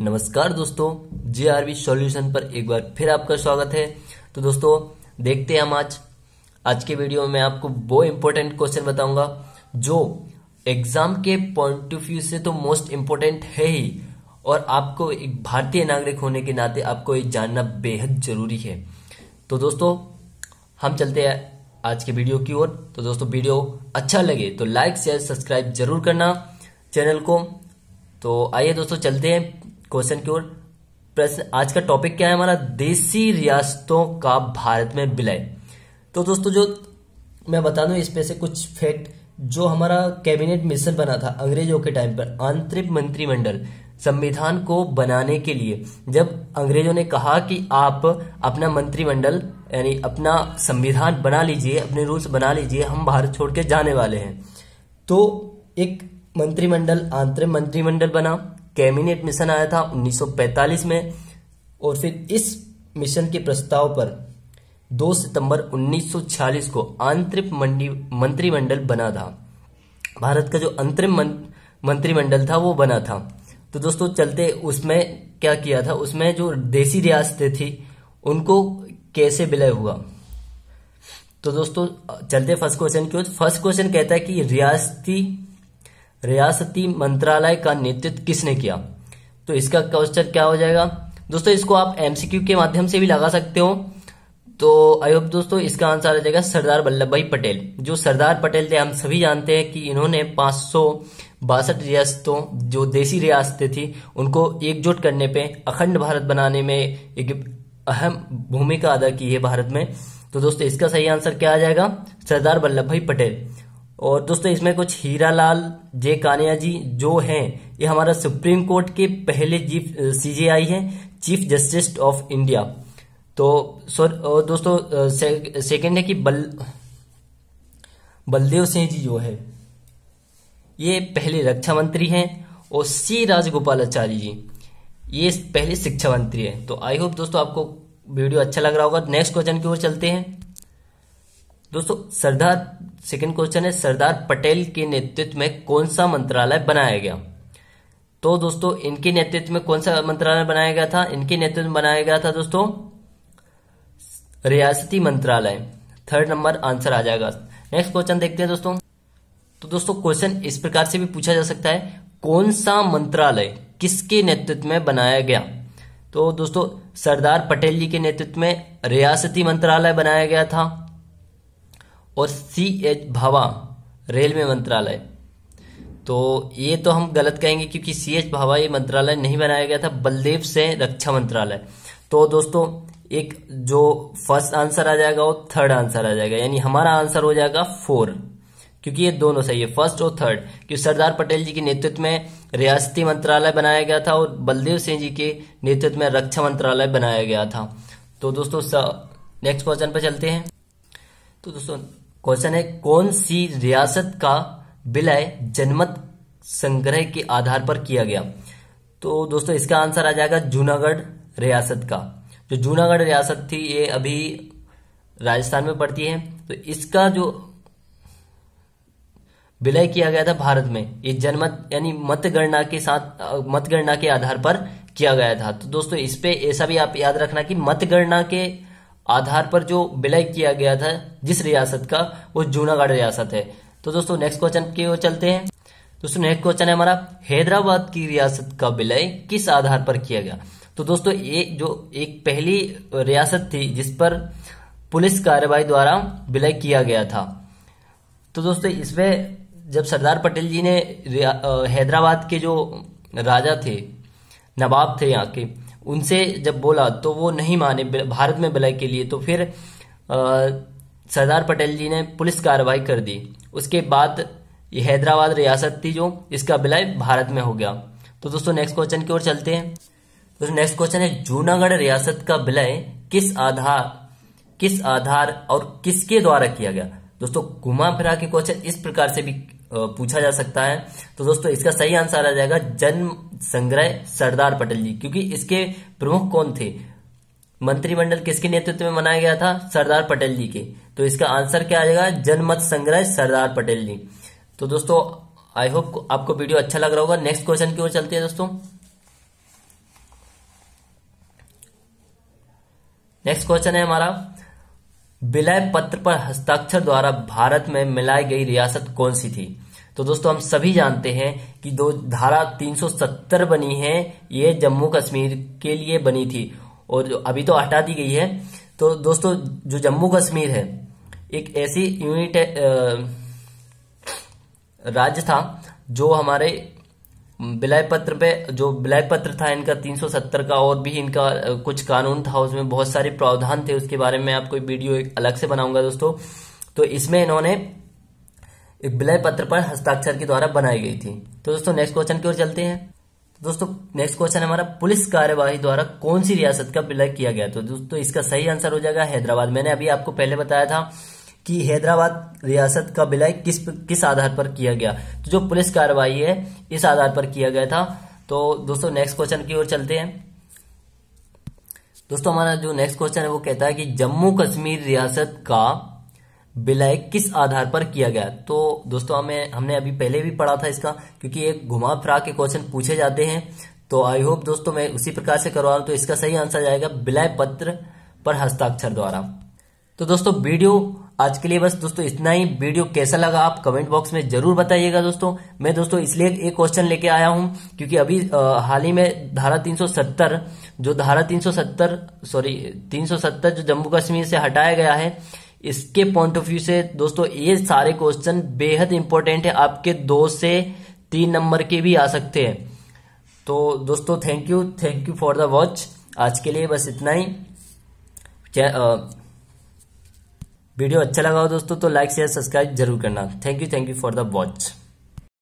नमस्कार दोस्तों जे R B solution पर एक बार फिर आपका स्वागत है तो दोस्तों देखते हैं हम आज आज के वीडियो में आपको वो इम्पोर्टेंट क्वेश्चन बताऊंगा जो एग्जाम के पॉइंट ऑफ व्यू से तो मोस्ट इम्पोर्टेंट है ही और आपको एक भारतीय नागरिक होने के नाते आपको ये जानना बेहद जरूरी है तो दोस्तों हम चलते हैं आज के वीडियो की ओर तो दोस्तों वीडियो अच्छा लगे तो लाइक शेयर सब्सक्राइब जरूर करना चैनल को तो आइए दोस्तों चलते हैं क्वेश्चन की ओर प्रश्न आज का टॉपिक क्या है हमारा देसी रियासतों का भारत में विलय तो दोस्तों जो मैं बता दूं इसमें से कुछ फैक्ट जो हमारा कैबिनेट मिशन बना था अंग्रेजों के टाइम पर आंतरिक मंत्रिमंडल संविधान को बनाने के लिए जब अंग्रेजों ने कहा कि आप अपना मंत्रिमंडल यानी अपना संविधान बना लीजिए अपने रूल्स बना लीजिए हम भारत छोड़ के जाने वाले हैं तो एक मंत्रिमंडल आंतरिक मंत्रिमंडल बना कैबिनेट मिशन आया था 1945 में और फिर इस मिशन के प्रस्ताव पर 2 सितंबर 1946 को आंतरिक मंत्रिमंडल बना था भारत का जो अंतरिम मंत्रिमंडल था वो बना था तो दोस्तों चलते उसमें क्या किया था उसमें जो देसी रियासतें थी उनको कैसे विलय हुआ तो दोस्तों चलते फर्स्ट क्वेश्चन की ओर फर्स्ट क्वेश्चन कहता है कि रियासती रियासती मंत्रालय का नेतृत्व किसने किया तो इसका क्वेश्चन क्या हो जाएगा दोस्तों इसको आप एमसीक्यू के माध्यम से भी लगा सकते हो तो आई होप दोस्तों इसका आंसर आ जाएगा सरदार वल्लभ भाई पटेल जो सरदार पटेल थे हम सभी जानते हैं कि इन्होंने पांच सौ बासठ रियासतों जो देसी रियासतें थी उनको एकजुट करने पे अखंड भारत बनाने में एक अहम भूमिका अदा की है भारत में तो दोस्तों इसका सही आंसर क्या आ जाएगा सरदार वल्लभ भाई पटेल और दोस्तों इसमें कुछ हीरा लाल जे कानिया जी जो हैं ये हमारा सुप्रीम कोर्ट के पहले चीफ सीजेआई हैं चीफ जस्टिस ऑफ इंडिया तो सर दोस्तों सेकंड है कि बल बलदेव सिंह जी जो है ये पहले रक्षा मंत्री हैं और सी राजगोपालचार्य जी ये पहले शिक्षा मंत्री हैं तो आई होप दोस्तों आपको वीडियो अच्छा लग रहा होगा नेक्स्ट क्वेश्चन की ओर चलते हैं दोस्तों सरदार सेकंड क्वेश्चन है सरदार पटेल के नेतृत्व में कौन सा मंत्रालय बनाया गया तो दोस्तों इनके नेतृत्व में कौन सा मंत्रालय बनाया गया था इनके नेतृत्व में बनाया गया था दोस्तों रियासती मंत्रालय थर्ड नंबर आंसर आ जाएगा नेक्स्ट क्वेश्चन देखते हैं दोस्तों तो दोस्तों क्वेश्चन इस प्रकार से भी पूछा जा सकता है कौन सा मंत्रालय किसके नेतृत्व में बनाया गया तो दोस्तों सरदार पटेल जी के नेतृत्व में रियासती मंत्रालय बनाया गया था और सी एच भावा रेलवे मंत्रालय तो ये तो हम गलत कहेंगे क्योंकि सी एच भावा ये मंत्रालय नहीं बनाया गया था बलदेव से रक्षा मंत्रालय तो दोस्तों एक जो फर्स्ट आंसर आ जाएगा वो थर्ड आंसर आ जाएगा यानी हमारा आंसर हो जाएगा फोर क्योंकि ये दोनों सही है फर्स्ट और थर्ड क्योंकि सरदार पटेल जी के नेतृत्व में रियासती मंत्रालय बनाया गया था और बलदेव सिंह जी के नेतृत्व में रक्षा मंत्रालय बनाया गया था तो दोस्तों नेक्स्ट क्वेश्चन पर चलते हैं तो दोस्तों क्वेश्चन है कौन सी रियासत का विलय जनमत संग्रह के आधार पर किया गया तो दोस्तों इसका आंसर आ जाएगा जूनागढ़ रियासत का जो जूनागढ़ रियासत थी ये अभी राजस्थान में पड़ती है तो इसका जो विलय किया गया था भारत में ये जनमत यानी मतगणना के साथ मतगणना के आधार पर किया गया था तो दोस्तों इस पे ऐसा भी आप याद रखना कि मतगणना के आधार पर जो विलय किया गया था जिस रियासत का वो जूनागढ़ रियासत है तो दोस्तों नेक्स्ट क्वेश्चन की ओर चलते हैं दोस्तों नेक्स्ट क्वेश्चन है हमारा हैदराबाद की रियासत का विलय किस आधार पर किया गया तो दोस्तों ये जो एक पहली रियासत थी जिस पर पुलिस कार्रवाई द्वारा विलय किया गया था तो दोस्तों इसमें जब सरदार पटेल जी ने हैदराबाद के जो राजा थे नवाब थे यहाँ के उनसे जब बोला तो वो नहीं माने भारत में भलाई के लिए तो फिर सरदार पटेल जी ने पुलिस कार्रवाई कर दी उसके बाद ये हैदराबाद रियासत थी जो इसका विलय भारत में हो गया तो दोस्तों नेक्स्ट क्वेश्चन की ओर चलते हैं तो नेक्स्ट क्वेश्चन है जूनागढ़ रियासत का विलय किस आधार किस आधार और किसके द्वारा किया गया दोस्तों घुमा फिरा के क्वेश्चन इस प्रकार से भी पूछा जा सकता है तो दोस्तों इसका सही आंसर आ जाएगा जन्म संग्रह सरदार पटेल जी क्योंकि इसके प्रमुख कौन थे मंत्रिमंडल किसके नेतृत्व में मनाया गया था सरदार पटेल जी के तो इसका आंसर क्या आ जाएगा जनमत संग्रह सरदार पटेल जी तो दोस्तों आई होप आपको वीडियो अच्छा लग रहा होगा नेक्स्ट क्वेश्चन की ओर चलते हैं दोस्तों नेक्स्ट क्वेश्चन है हमारा विलय पत्र पर हस्ताक्षर द्वारा भारत में मिलाई गई रियासत कौन सी थी तो दोस्तों हम सभी जानते हैं कि दो धारा 370 बनी है ये जम्मू कश्मीर के लिए बनी थी और अभी तो हटा दी गई है तो दोस्तों जो जम्मू कश्मीर है एक ऐसी यूनिट राज्य था जो हमारे विलय पत्र पे जो विलय पत्र था इनका 370 का और भी इनका कुछ कानून था उसमें बहुत सारे प्रावधान थे उसके बारे में आपको वीडियो एक अलग से बनाऊंगा दोस्तों तो इसमें इन्होंने एक विलय पत्र पर हस्ताक्षर के द्वारा बनाई गई थी तो दोस्तों नेक्स्ट क्वेश्चन की ओर चलते हैं तो दोस्तों नेक्स्ट क्वेश्चन हमारा पुलिस कार्यवाही द्वारा कौन सी रियासत का विलय किया गया तो दोस्तों इसका सही आंसर हो जाएगा हैदराबाद मैंने अभी आपको पहले बताया था कि हैदराबाद रियासत का विलय किस किस आधार पर किया गया तो जो पुलिस कार्यवाही है इस आधार पर किया गया था तो दोस्तों नेक्स्ट क्वेश्चन की ओर चलते हैं दोस्तों हमारा जो नेक्स्ट क्वेश्चन है वो कहता है कि जम्मू कश्मीर रियासत का विलय किस आधार पर किया गया तो दोस्तों हमें हमने अभी पहले भी पढ़ा था इसका क्योंकि एक घुमा फिरा के क्वेश्चन पूछे जाते हैं तो आई होप दोस्तों मैं उसी प्रकार से करवा रहा हूं तो इसका सही आंसर जाएगा विलय पत्र पर हस्ताक्षर द्वारा तो दोस्तों वीडियो आज के लिए बस दोस्तों इतना ही वीडियो कैसा लगा आप कमेंट बॉक्स में जरूर बताइएगा दोस्तों मैं दोस्तों इसलिए एक क्वेश्चन लेके आया हूं क्योंकि अभी हाल ही में धारा 370 जो धारा 370 सॉरी 370 जो जम्मू कश्मीर से हटाया गया है इसके पॉइंट ऑफ व्यू से दोस्तों ये सारे क्वेश्चन बेहद इंपॉर्टेंट है आपके दो से तीन नंबर के भी आ सकते हैं तो दोस्तों thank you thank you for the watch आज के लिए बस इतना ही वीडियो अच्छा लगा हो दोस्तों तो लाइक शेयर सब्सक्राइब जरूर करना thank you thank you for the watch